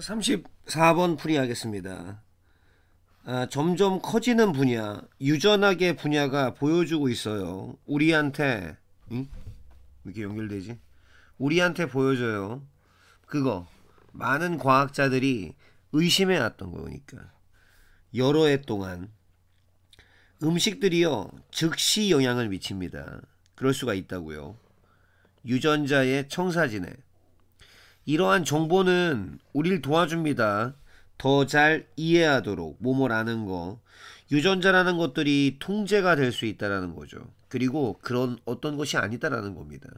34번 풀이하겠습니다. 아, 점점 커지는 분야, 유전학의 분야가 보여주고 있어요. 우리한테 응? 이렇게 연결되지? 우리한테 보여줘요. 그거 많은 과학자들이 의심해왔던 거니까 여러 해 동안 음식들이요 즉시 영향을 미칩니다. 그럴 수가 있다고요. 유전자의 청사진에 이러한 정보는 우리를 도와줍니다. 더 잘 이해하도록 몸을 아는 거 유전자라는 것들이 통제가 될 수 있다라는 거죠. 그리고 그런 어떤 것이 아니다라는 겁니다.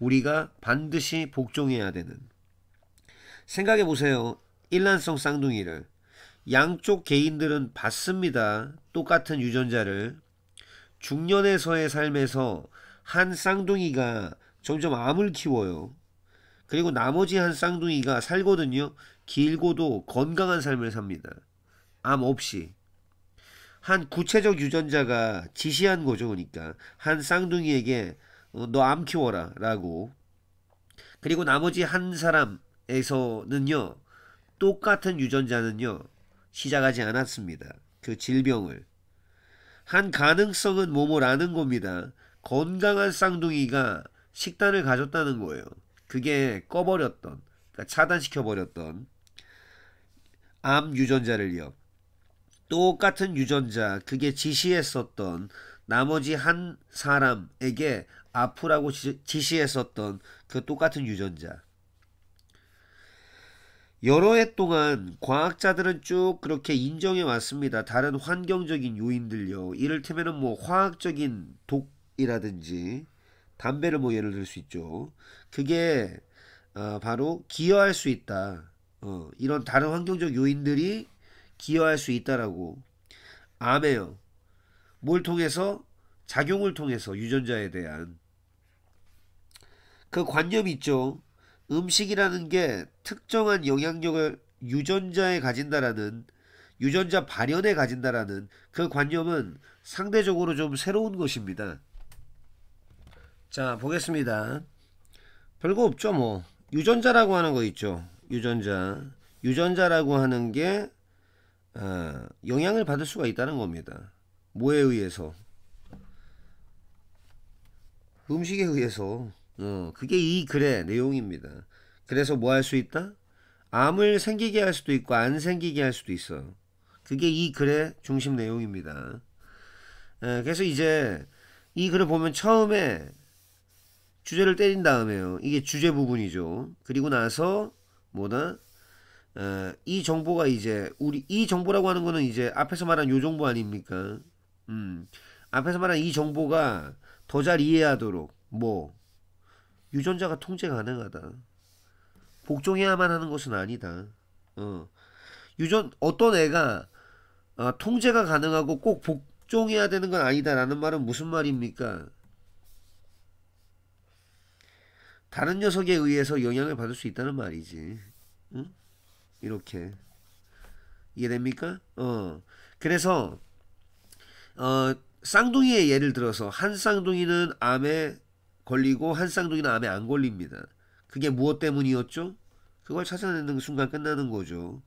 우리가 반드시 복종해야 되는 생각해 보세요. 일란성 쌍둥이를 양쪽 개인들은 봤습니다. 똑같은 유전자를 중년에서의 삶에서 한 쌍둥이가 점점 암을 키워요. 그리고 나머지 한 쌍둥이가 살거든요. 길고도 건강한 삶을 삽니다. 암 없이. 한 구체적 유전자가 지시한 거죠. 그러니까 한 쌍둥이에게 어, 너암 키워라 라고 그리고 나머지 한 사람에서는요. 똑같은 유전자는요. 시작하지 않았습니다. 그 질병을. 한 가능성은 뭐뭐라는 겁니다. 건강한 쌍둥이가 식단을 가졌다는 거예요. 그게 꺼버렸던 그러니까 차단시켜 버렸던 암 유전자를요. 똑같은 유전자 그게 지시했었던 나머지 한 사람에게 아프라고 지시했었던 그 똑같은 유전자. 여러 해 동안 과학자들은 쭉 그렇게 인정해 왔습니다. 다른 환경적인 요인들요. 이를테면뭐 화학적인 독이라든지 담배를 뭐 예를 들 수 있죠. 그게 어, 바로 기여할 수 있다. 어, 이런 다른 환경적 요인들이 기여할 수 있다라고 암에요. 뭘 통해서 작용을 통해서 유전자에 대한 그관념 있죠. 음식이라는 게 특정한 영향력을 유전자에 가진다라는 유전자 발현에 가진다라는 그 관념은 상대적으로 좀 새로운 것입니다. 자 보겠습니다. 별거 없죠 뭐. 유전자라고 하는 거 있죠. 유전자. 유전자라고 하는 게 어, 영향을 받을 수가 있다는 겁니다. 뭐에 의해서? 음식에 의해서. 어, 그게 이 글의 내용입니다. 그래서 뭐 할 수 있다? 암을 생기게 할 수도 있고 안 생기게 할 수도 있어. 그게 이 글의 중심 내용입니다. 에, 그래서 이제 이 글을 보면 처음에 주제를 때린 다음에요. 이게 주제 부분이죠. 그리고 나서 뭐나 어, 이 정보가 이제 우리 이 정보라고 하는 거는 이제 앞에서 말한 요 정보 아닙니까? 음. 앞에서 말한 이 정보가 더 잘 이해하도록 뭐 유전자가 통제 가능하다. 복종해야만 하는 것은 아니다. 어. 유전 어떤 애가 어, 통제가 가능하고 꼭 복종해야 되는 건 아니다라는 말은 무슨 말입니까? 다른 녀석에 의해서 영향을 받을 수 있다는 말이지. 응? 이렇게. 이해됩니까? 어. 그래서 어, 쌍둥이의 예를 들어서 한 쌍둥이는 암에 걸리고 한 쌍둥이는 암에 안 걸립니다. 그게 무엇 때문이었죠? 그걸 찾아내는 순간 끝나는 거죠.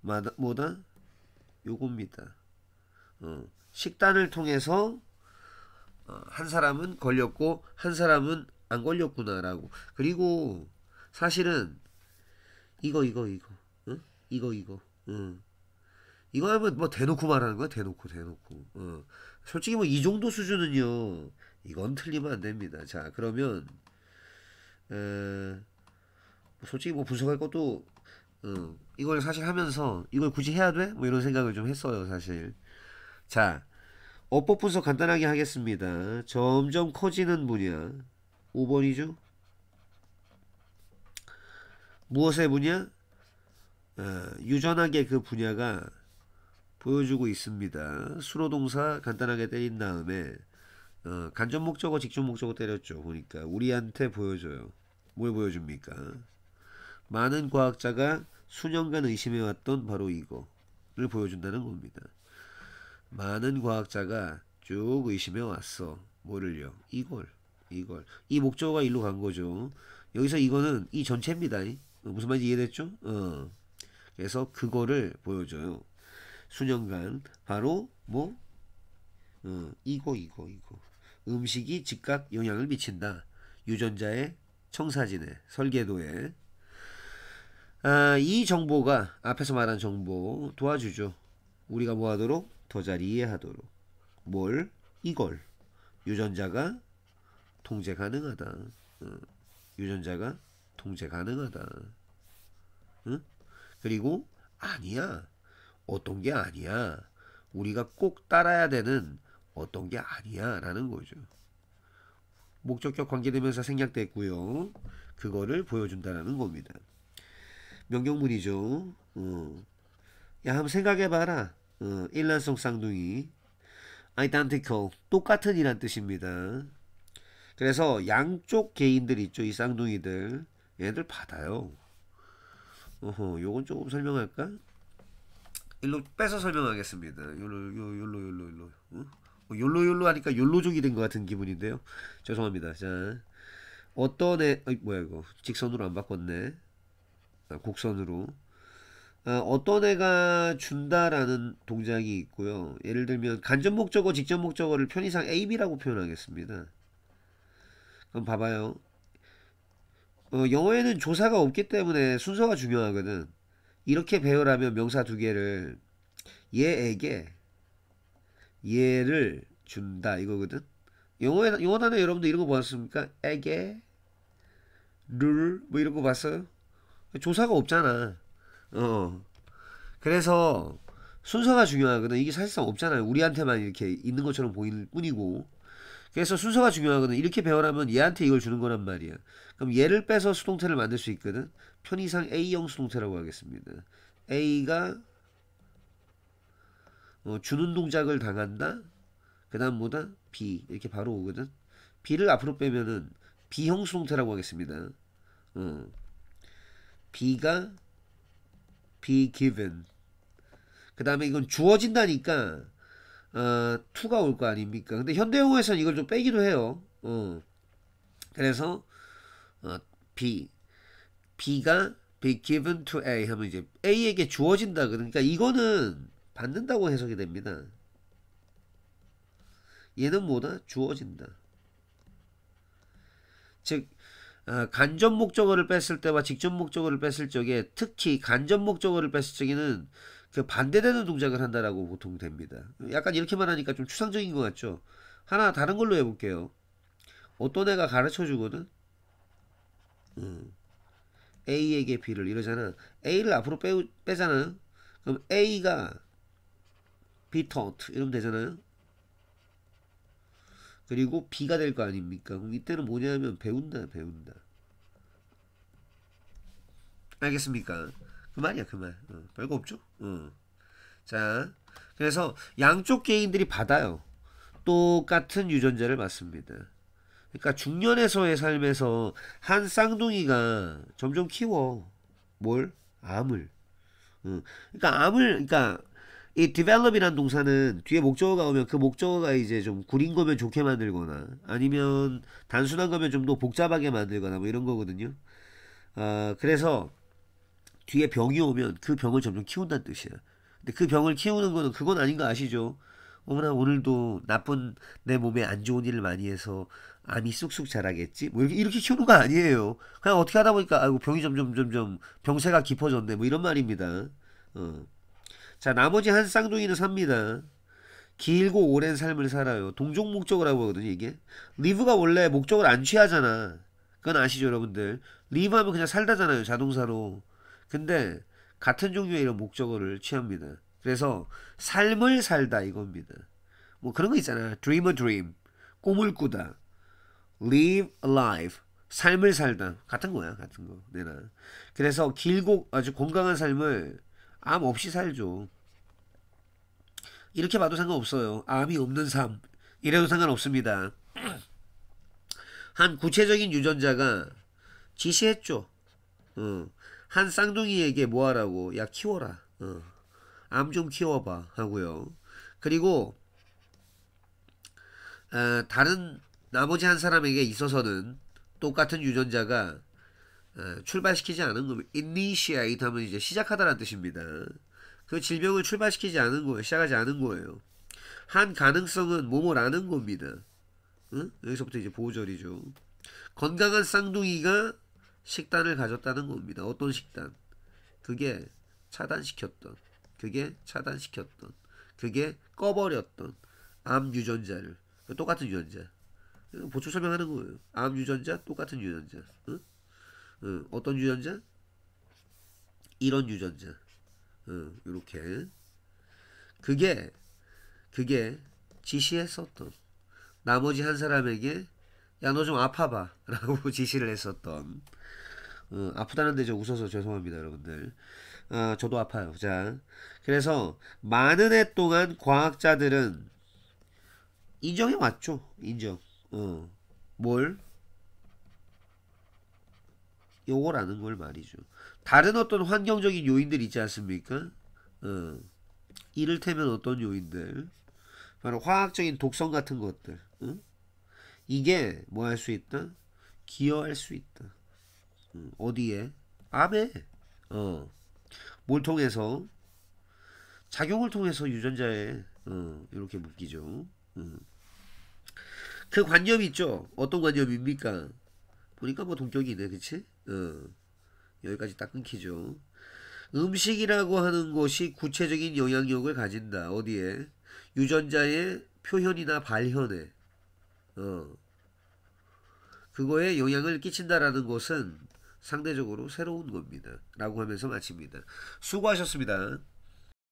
마다, 뭐다? 요겁니다. 어, 식단을 통해서 어, 한 사람은 걸렸고 한 사람은 안 걸렸구나라고. 그리고 사실은 이거 이거 이거 응? 이거 이거 응. 이거 하면 뭐 대놓고 말하는 거야 대놓고 대놓고 응. 어. 솔직히 뭐 이 정도 수준은요 이건 틀리면 안 됩니다 자 그러면 에, 뭐 솔직히 뭐 분석할 것도 응. 어, 이걸 사실 하면서 이걸 굳이 해야 돼? 뭐 이런 생각을 좀 했어요 사실 자 어법 분석 간단하게 하겠습니다 점점 커지는 분야 5번이죠. 무엇의 분야? 아, 유전학의 그 분야가 보여주고 있습니다. 수로동사 간단하게 때린 다음에 어, 간접 목적어, 직접 목적어 때렸죠. 보니까 우리한테 보여줘요. 뭘 보여줍니까? 많은 과학자가 수년간 의심해왔던 바로 이거를 보여준다는 겁니다. 많은 과학자가 쭉 의심해왔어. 뭐를요? 이걸. 이걸 이 목적어가 일로 간 거죠. 여기서 이거는 이 전체입니다. 어, 무슨 말인지 이해됐죠? 어. 그래서 그거를 보여줘요. 수년간 바로 뭐 어, 이거 이거 이거 음식이 즉각 영향을 미친다. 유전자의 청사진의 설계도에 아, 이 정보가 앞에서 말한 정보 도와주죠. 우리가 뭐하도록 더 잘 이해하도록 뭘 이걸 유전자가 통제 가능하다. 어, 유전자가 통제 가능하다. 응? 그리고 아니야. 어떤 게 아니야. 우리가 꼭 따라야 되는 어떤 게 아니야. 라는 거죠. 목적격 관계대명사 생략됐고요. 그거를 보여준다라는 겁니다. 명령문이죠. 어. 야, 한번 생각해봐라. 어, 일란성 쌍둥이. identical, 똑같은 이란 뜻입니다. 그래서 양쪽 개인들 있죠. 이 쌍둥이들. 얘들 받아요. 어허, 요건 조금 설명할까? 일로 빼서 설명하겠습니다. 요로, 요, 요로, 요로, 요로. 응? 어, 요로, 요로 하니까 요로족이 된 것 같은 기분인데요. 죄송합니다. 자, 어떤 애, 어이, 뭐야 이거. 직선으로 안 바꿨네. 아, 곡선으로. 아, 어떤 애가 준다라는 동작이 있고요. 예를 들면 간접 목적어, 직접 목적어를 편의상 A, B라고 표현하겠습니다. 한번 봐봐요. 어, 영어에는 조사가 없기 때문에 순서가 중요하거든. 이렇게 배열하면 명사 두 개를 얘에게 얘를 준다 이거거든. 영어에 영어 단어 여러분들 이런 거 보았습니까? 뭐 에게 룰뭐 이런 거 봤어요? 조사가 없잖아. 어. 그래서 순서가 중요하거든. 이게 사실상 없잖아요. 우리한테만 이렇게 있는 것처럼 보일 뿐이고. 그래서 순서가 중요하거든. 이렇게 배열하면 얘한테 이걸 주는 거란 말이야. 그럼 얘를 빼서 수동태를 만들 수 있거든. 편의상 A형 수동태라고 하겠습니다. A가 어, 주는 동작을 당한다. 그 다음보다 B 이렇게 바로 오거든. B를 앞으로 빼면은 B형 수동태라고 하겠습니다. 어. B가 be given 그 다음에 이건 주어진다니까 어, 2가 올 거 아닙니까? 근데 현대용에서는 이걸 좀 빼기도 해요. 어. 그래서 어, B, B가 be given to A 하면 이제 A에게 주어진다 그러니까 이거는 받는다고 해석이 됩니다. 얘는 뭐다? 주어진다. 즉 아, 간접 목적어를 뺐을 때와 직접 목적어를 뺐을 적에 특히 간접 목적어를 뺐을 적에는 그 반대되는 동작을 한다라고 보통 됩니다. 약간 이렇게만 하니까 좀 추상적인 것 같죠? 하나 다른 걸로 해볼게요. 어떤 애가 가르쳐주거든? 음. A에게 B를 이러잖아. A를 앞으로 빼, 빼잖아. 그럼 A가 B taught 이러면 되잖아요. 그리고 B가 될 거 아닙니까? 그럼 이때는 뭐냐면 배운다, 배운다. 알겠습니까? 그 말이야 그 말. 어, 별거 없죠. 어. 자 그래서 양쪽 개인들이 받아요. 똑같은 유전자를 맞습니다. 그러니까 중년에서의 삶에서 한 쌍둥이가 점점 키워 뭘 암을. 어. 그러니까 암을 그러니까 이 develop이란 동사는 뒤에 목적어가 오면 그 목적어가 이제 좀 구린 거면 좋게 만들거나 아니면 단순한 거면 좀 더 복잡하게 만들거나 뭐 이런 거거든요. 어, 그래서 뒤에 병이 오면 그 병을 점점 키운다는 뜻이에요. 근데 그 병을 키우는 거는 그건 아닌 거 아시죠? 어머나 오늘도 나쁜 내 몸에 안 좋은 일을 많이 해서 암이 쑥쑥 자라겠지? 뭐 이렇게, 이렇게 키우는 거 아니에요. 그냥 어떻게 하다 보니까 아이고 병이 점점 점점 병세가 깊어졌네 뭐 이런 말입니다. 어. 자 나머지 한 쌍둥이는 삽니다. 길고 오랜 삶을 살아요. 동종 목적을 하고 하거든요 이게. 리브가 원래 목적을 안 취하잖아. 그건 아시죠 여러분들. 리브 하면 그냥 살다잖아요 자동사로. 근데 같은 종류의 이런 목적어를 취합니다. 그래서 삶을 살다 이겁니다. 뭐 그런 거 있잖아. dream a dream. 꿈을 꾸다. live a life. 삶을 살다. 같은 거야. 같은 거. 내나. 그래서 길고 아주 건강한 삶을 암 없이 살죠. 이렇게 봐도 상관없어요. 암이 없는 삶. 이래도 상관없습니다. 한 구체적인 유전자가 지시했죠. 어. 한 쌍둥이에게 뭐하라고 야 키워라 어. 암좀 키워봐 하고요 그리고 어, 다른 나머지 한 사람에게 있어서는 똑같은 유전자가 어, 출발시키지 않은 거면 initiate 하면 이제 시작하다라는 뜻입니다 그 질병을 출발시키지 않은 거예요 시작하지 않은 거예요 한 가능성은 뭐뭐라는 겁니다 응? 여기서부터 이제 보호절이죠 건강한 쌍둥이가 식단을 가졌다는 겁니다. 어떤 식단? 그게 차단시켰던, 그게 차단시켰던, 그게 꺼버렸던 암 유전자를 똑같은 유전자. 보충 설명하는 거예요. 암 유전자 똑같은 유전자. 응? 응. 어, 어떤 유전자? 이런 유전자. 응. 어, 이렇게 그게 그게 지시했었던 나머지 한 사람에게 야너좀 아파봐 라고 지시를 했었던 어, 아프다는데 저 웃어서 죄송합니다 여러분들 아, 저도 아파요 자 그래서 많은 해 동안 과학자들은 인정해 왔죠 인정 어. 뭘? 요거라는 걸 말이죠 다른 어떤 환경적인 요인들 있지 않습니까 어. 이를테면 어떤 요인들 바로 화학적인 독성 같은 것들 응? 이게 뭐 할 수 있다? 기여할 수 있다. 음, 어디에? 암에. 어. 뭘 통해서? 작용을 통해서 유전자에 어, 이렇게 묶이죠. 음. 그 관념이 있죠. 어떤 관념입니까? 보니까 뭐 동격이네, 그치? 어. 여기까지 딱 끊기죠. 음식이라고 하는 것이 구체적인 영향력을 가진다. 어디에? 유전자의 표현이나 발현에. 어. 그거에 영향을 끼친다라는 것은 상대적으로 새로운 겁니다. 라고 하면서 마칩니다. 수고하셨습니다.